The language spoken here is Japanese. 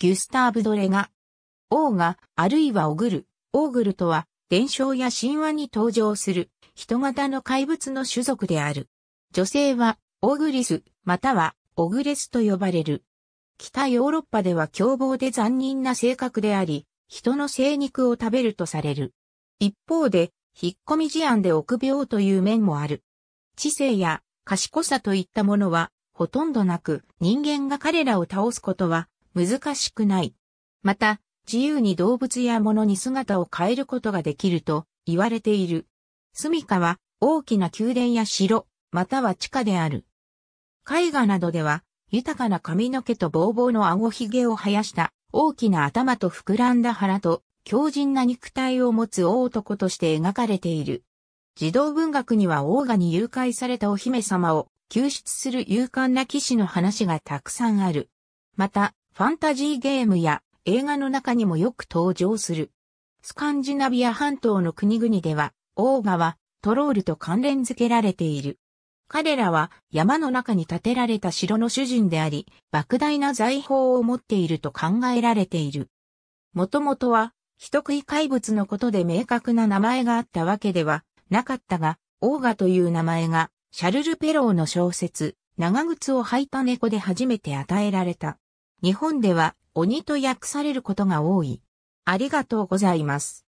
ギュスターブ・ドレガ。オーガ、あるいはオグル、オーグルとは、伝承や神話に登場する、人型の怪物の種族である。女性は、オグリス、または、オグレスと呼ばれる。北ヨーロッパでは凶暴で残忍な性格であり、人の生肉を食べるとされる。一方で、引っ込み事案で臆病という面もある。知性や賢さといったものは、ほとんどなく、人間が彼らを倒すことは難しくない。また、自由に動物や物に姿を変えることができると言われている。住処は大きな宮殿や城、または地下である。絵画などでは、豊かな髪の毛とボうボうの顎ひげを生やした大きな頭と膨らんだ腹と強靭な肉体を持つ大男として描かれている。児童文学にはオーガに誘拐されたお姫様を救出する勇敢な騎士の話がたくさんある。また、ファンタジーゲームや映画の中にもよく登場する。スカンジナビア半島の国々では、オーガはトロールと関連づけられている。彼らは山の中に建てられた城の主人であり、莫大な財宝を持っていると考えられている。もともとは、人食い怪物のことで明確な名前があったわけではなかったが、オーガという名前が、シャルル・ペローの小説、長靴を履いた猫で初めて与えられた。日本では鬼と訳されることが多い。ありがとうございます。